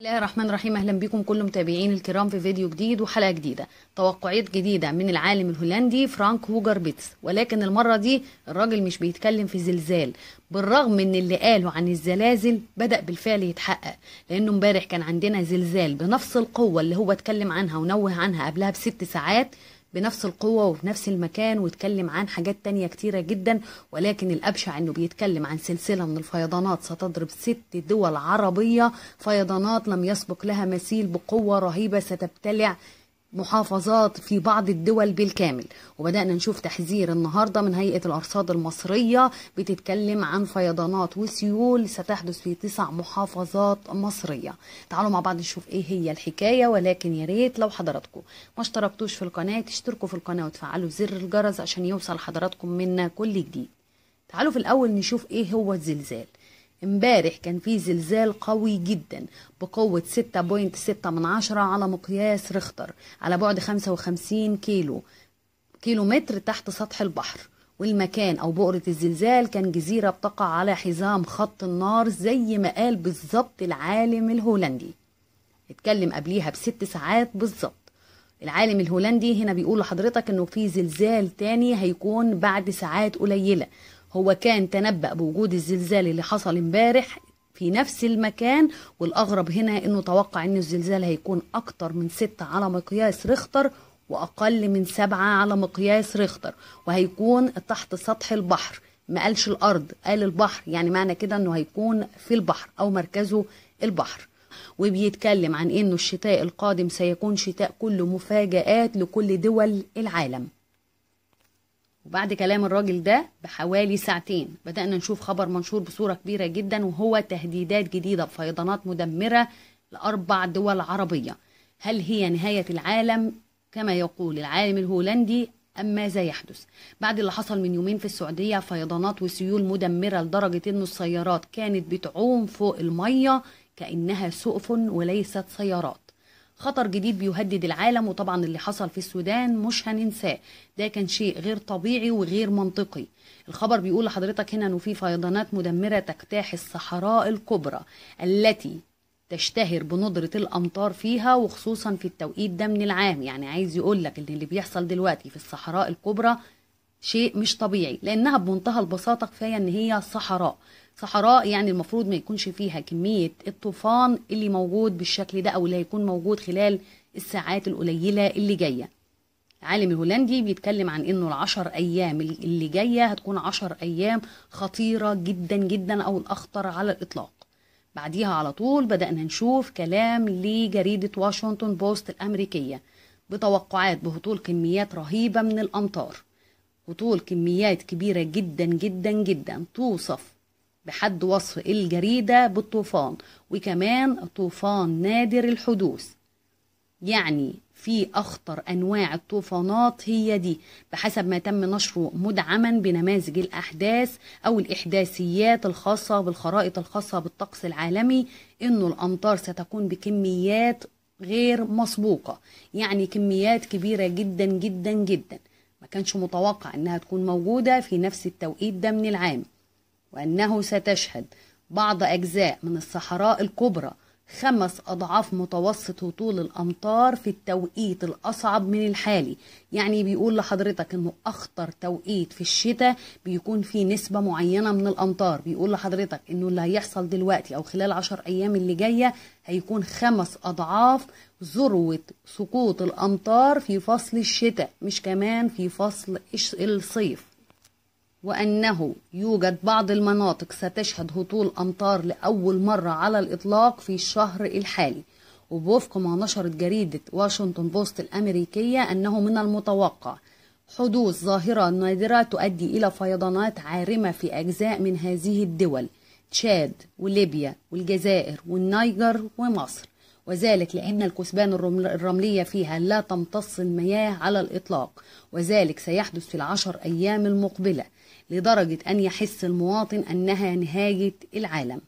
بسم الله الرحمن الرحيم اهلا بكم كل متابعين الكرام في فيديو جديد وحلقه جديده توقعات جديده من العالم الهولندي فرانك هوجر بيتس ولكن المره دي الراجل مش بيتكلم في زلزال بالرغم من اللي قاله عن الزلازل بدا بالفعل يتحقق لانه امبارح كان عندنا زلزال بنفس القوه اللي هو اتكلم عنها ونوه عنها قبلها بست ساعات بنفس القوة وفي نفس المكان ويتكلم عن حاجات تانية كتيرة جدا ولكن الأبشع أنه بيتكلم عن سلسلة من الفيضانات ستضرب ست دول عربية فيضانات لم يسبق لها مثيل بقوة رهيبة ستبتلع محافظات في بعض الدول بالكامل وبدأنا نشوف تحذير النهاردة من هيئة الأرصاد المصرية بتتكلم عن فيضانات وسيول ستحدث في تسع محافظات مصرية تعالوا مع بعض نشوف ايه هي الحكاية ولكن يا ريت لو حضراتكم ما اشتركتوش في القناة تشتركوا في القناة وتفعلوا زر الجرس عشان يوصل حضراتكم منا كل جديد تعالوا في الأول نشوف ايه هو الزلزال امبارح كان في زلزال قوي جدا بقوة 6.6 من عشرة على مقياس رختر على بعد 55 كيلو كيلو متر تحت سطح البحر والمكان أو بؤرة الزلزال كان جزيرة بتقع على حزام خط النار زي ما قال بالظبط العالم الهولندي اتكلم قبليها بست ساعات بالظبط العالم الهولندي هنا بيقول لحضرتك انه في زلزال تاني هيكون بعد ساعات قليله هو كان تنبأ بوجود الزلزال اللي حصل امبارح في نفس المكان والأغرب هنا إنه توقع إن الزلزال هيكون أكتر من ستة على مقياس ريختر وأقل من سبعة على مقياس ريختر وهيكون تحت سطح البحر ما قالش الأرض قال البحر يعني معنى كده إنه هيكون في البحر أو مركزه البحر وبيتكلم عن إنه الشتاء القادم سيكون شتاء كله مفاجآت لكل دول العالم وبعد كلام الراجل ده بحوالي ساعتين بدأنا نشوف خبر منشور بصورة كبيرة جدا وهو تهديدات جديدة بفيضانات مدمرة لأربع دول عربية هل هي نهاية العالم كما يقول العالم الهولندي أم ماذا يحدث بعد اللي حصل من يومين في السعودية فيضانات وسيول مدمرة لدرجة أن السيارات كانت بتعوم فوق المية كأنها سقف وليست سيارات خطر جديد بيهدد العالم وطبعا اللي حصل في السودان مش هننساه ده كان شيء غير طبيعي وغير منطقي الخبر بيقول لحضرتك هنا انه في فيضانات مدمره تجتاح الصحراء الكبرى التي تشتهر بندرة الأمطار فيها وخصوصا في التوقيت ده من العام يعني عايز يقولك إن اللي بيحصل دلوقتي في الصحراء الكبرى شيء مش طبيعي لانها بمنتهى البساطه كفايه ان هي صحراء صحراء يعني المفروض ما يكونش فيها كميه الطوفان اللي موجود بالشكل ده او اللي هيكون موجود خلال الساعات القليله اللي جايه عالم الهولندي بيتكلم عن انه العشر ايام اللي جايه هتكون عشر ايام خطيره جدا جدا او الاخطر على الاطلاق بعديها على طول بدأنا نشوف كلام لجريدة واشنطن بوست الأمريكية بتوقعات بهطول كميات رهيبة من الأمطار وطول كميات كبيرة جدا جدا جدا توصف بحد وصف الجريدة بالطوفان وكمان طوفان نادر الحدوث يعني في أخطر أنواع الطوفانات هي دي بحسب ما تم نشره مدعما بنماذج الأحداث أو الإحداثيات الخاصة بالخرائط الخاصة بالطقس العالمي إنه الأمطار ستكون بكميات غير مسبوقة يعني كميات كبيرة جدا جدا جدا ما كانش متوقع أنها تكون موجودة في نفس التوقيت ده من العام وأنه ستشهد بعض أجزاء من الصحراء الكبرى خمس أضعاف متوسط هطول الأمطار في التوقيت الأصعب من الحالي يعني بيقول لحضرتك أنه أخطر توقيت في الشتاء بيكون فيه نسبة معينة من الأمطار بيقول لحضرتك أنه اللي هيحصل دلوقتي أو خلال عشر أيام اللي جاية هيكون خمس أضعاف ذروة سقوط الأمطار في فصل الشتاء مش كمان في فصل الصيف وأنه يوجد بعض المناطق ستشهد هطول أمطار لأول مرة على الإطلاق في الشهر الحالي وبوفق ما نشرت جريدة واشنطن بوست الأمريكية أنه من المتوقع حدوث ظاهرة نادرة تؤدي إلى فيضانات عارمة في أجزاء من هذه الدول تشاد وليبيا والجزائر والنيجر ومصر وذلك لأن الكثبان الرملية فيها لا تمتص المياه على الإطلاق وذلك سيحدث في العشر أيام المقبلة لدرجة أن يحس المواطن أنها نهاية العالم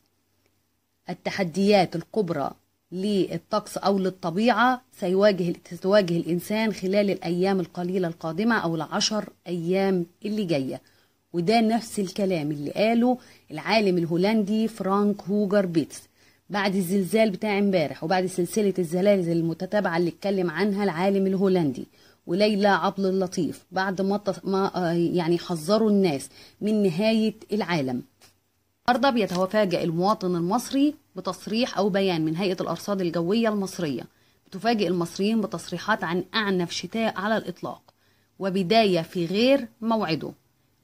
التحديات الكبرى للطقس أو للطبيعة سيواجه ستواجه الإنسان خلال الأيام القليلة القادمة أو العشر أيام اللي جاية وده نفس الكلام اللي قاله العالم الهولندي فرانك هوجر بيتس بعد الزلزال بتاع امبارح وبعد سلسلة الزلازل المتتابعة اللي اتكلم عنها العالم الهولندي وليلى عبد اللطيف بعد ما آه، يعني حذروا الناس من نهايه العالم. النهارده بيتفاجئ المواطن المصري بتصريح او بيان من هيئه الارصاد الجويه المصريه تفاجئ المصريين بتصريحات عن اعنف شتاء على الاطلاق وبدايه في غير موعده.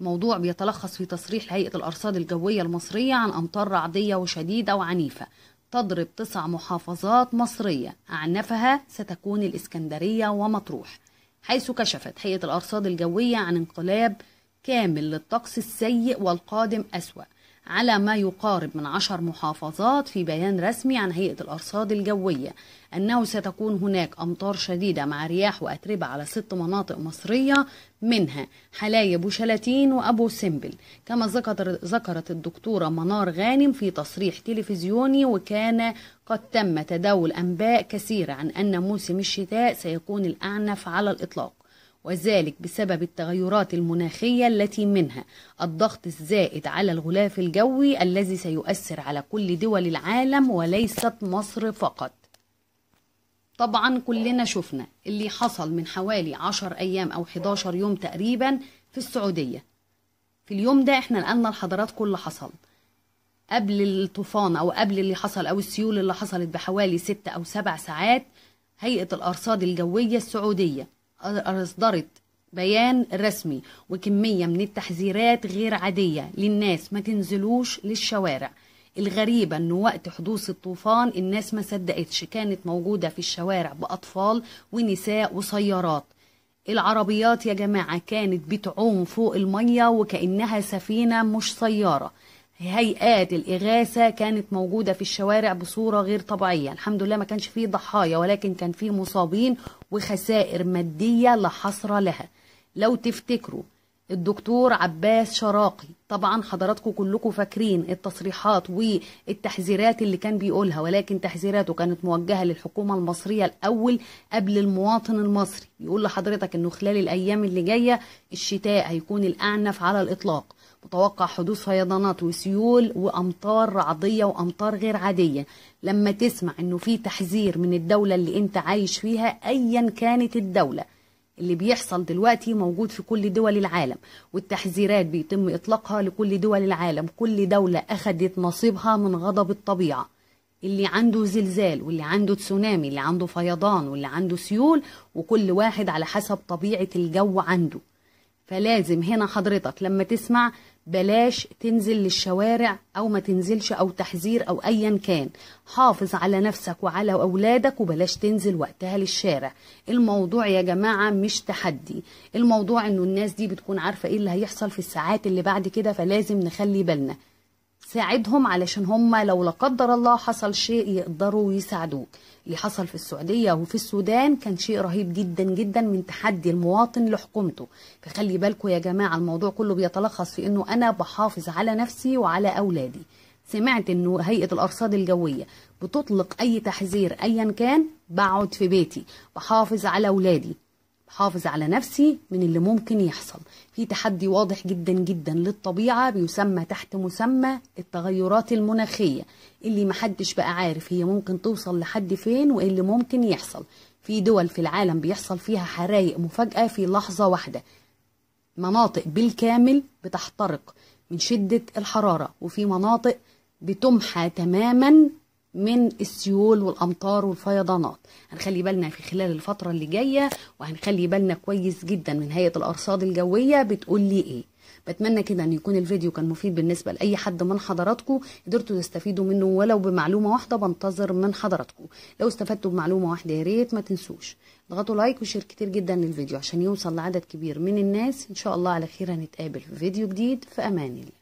موضوع بيتلخص في تصريح هيئه الارصاد الجويه المصريه عن امطار رعديه وشديده وعنيفه تضرب تسع محافظات مصرية أعنفها ستكون الإسكندرية ومطروح حيث كشفت هيئة الأرصاد الجوية عن انقلاب كامل للطقس السيء والقادم أسوأ على ما يقارب من عشر محافظات في بيان رسمي عن هيئة الأرصاد الجوية أنه ستكون هناك أمطار شديدة مع رياح وأتربة على ست مناطق مصرية منها حلايب وشلاتين وأبو سمبل كما ذكرت الدكتورة منار غانم في تصريح تلفزيوني وكان قد تم تداول أنباء كثيرة عن أن موسم الشتاء سيكون الأعنف على الإطلاق وذلك بسبب التغيرات المناخية التي منها الضغط الزائد على الغلاف الجوي الذي سيؤثر على كل دول العالم وليست مصر فقط طبعا كلنا شفنا اللي حصل من حوالي 10 أيام أو 11 يوم تقريبا في السعودية في اليوم ده احنا نقلنا لحضراتكم اللي حصل قبل الطوفان أو قبل اللي حصل أو السيول اللي حصلت بحوالي 6 أو 7 ساعات هيئة الأرصاد الجوية السعودية أصدرت بيان رسمي وكمية من التحذيرات غير عادية للناس ما تنزلوش للشوارع الغريبة أن وقت حدوث الطوفان الناس ما صدقتش كانت موجودة في الشوارع بأطفال ونساء وسيارات العربيات يا جماعة كانت بتعوم فوق المية وكأنها سفينة مش سيارة هيئات الإغاثة كانت موجودة في الشوارع بصورة غير طبيعية الحمد لله ما كانش فيه ضحايا ولكن كان فيه مصابين وخسائر مادية لا حصر لها لو تفتكروا الدكتور عباس شراقي طبعا حضراتكم كلكم فاكرين التصريحات والتحذيرات اللي كان بيقولها ولكن تحذيراته كانت موجهه للحكومه المصريه الاول قبل المواطن المصري يقول لحضرتك انه خلال الايام اللي جايه الشتاء هيكون الاعنف على الاطلاق متوقع حدوث فيضانات وسيول وامطار رعديه وامطار غير عاديه لما تسمع انه في تحذير من الدوله اللي انت عايش فيها ايا كانت الدوله اللي بيحصل دلوقتي موجود في كل دول العالم والتحذيرات بيتم إطلاقها لكل دول العالم كل دولة أخدت نصيبها من غضب الطبيعة اللي عنده زلزال واللي عنده تسونامي اللي عنده فيضان واللي عنده سيول وكل واحد على حسب طبيعة الجو عنده فلازم هنا حضرتك لما تسمع بلاش تنزل للشوارع او ما تنزلش او تحذير او ايا كان حافظ على نفسك وعلى اولادك وبلاش تنزل وقتها للشارع الموضوع يا جماعه مش تحدي الموضوع انه الناس دي بتكون عارفه ايه اللي هيحصل في الساعات اللي بعد كده فلازم نخلي بالنا ساعدهم علشان هم لو لا قدر الله حصل شيء يقدروا يساعدوك اللي حصل في السعودية وفي السودان كان شيء رهيب جدا جدا من تحدي المواطن لحكومته فخلي بالكم يا جماعة الموضوع كله بيتلخص في انه انا بحافظ على نفسي وعلى اولادي سمعت انه هيئه الارصاد الجويه بتطلق اي تحذير ايا كان بقعد في بيتي بحافظ على اولادي حافظ على نفسي من اللي ممكن يحصل في تحدي واضح جدا جدا للطبيعة بيسمى تحت مسمى التغيرات المناخية اللي محدش بقى عارف هي ممكن توصل لحد فين وإيه اللي ممكن يحصل في دول في العالم بيحصل فيها حرائق مفاجأة في لحظة واحدة مناطق بالكامل بتحترق من شدة الحرارة وفي مناطق بتمحى تماما من السيول والامطار والفيضانات هنخلي بالنا في خلال الفتره اللي جايه وهنخلي بالنا كويس جدا من هيئه الارصاد الجويه بتقول لي ايه بتمنى كده ان يكون الفيديو كان مفيد بالنسبه لاي حد من حضراتكم قدرتوا تستفيدوا منه ولو بمعلومه واحده بنتظر من حضراتكم لو استفدتوا بمعلومه واحده يا ريت ما تنسوش اضغطوا لايك وشير كتير جدا للفيديو عشان يوصل لعدد كبير من الناس ان شاء الله على خير هنتقابل في فيديو جديد في امان الله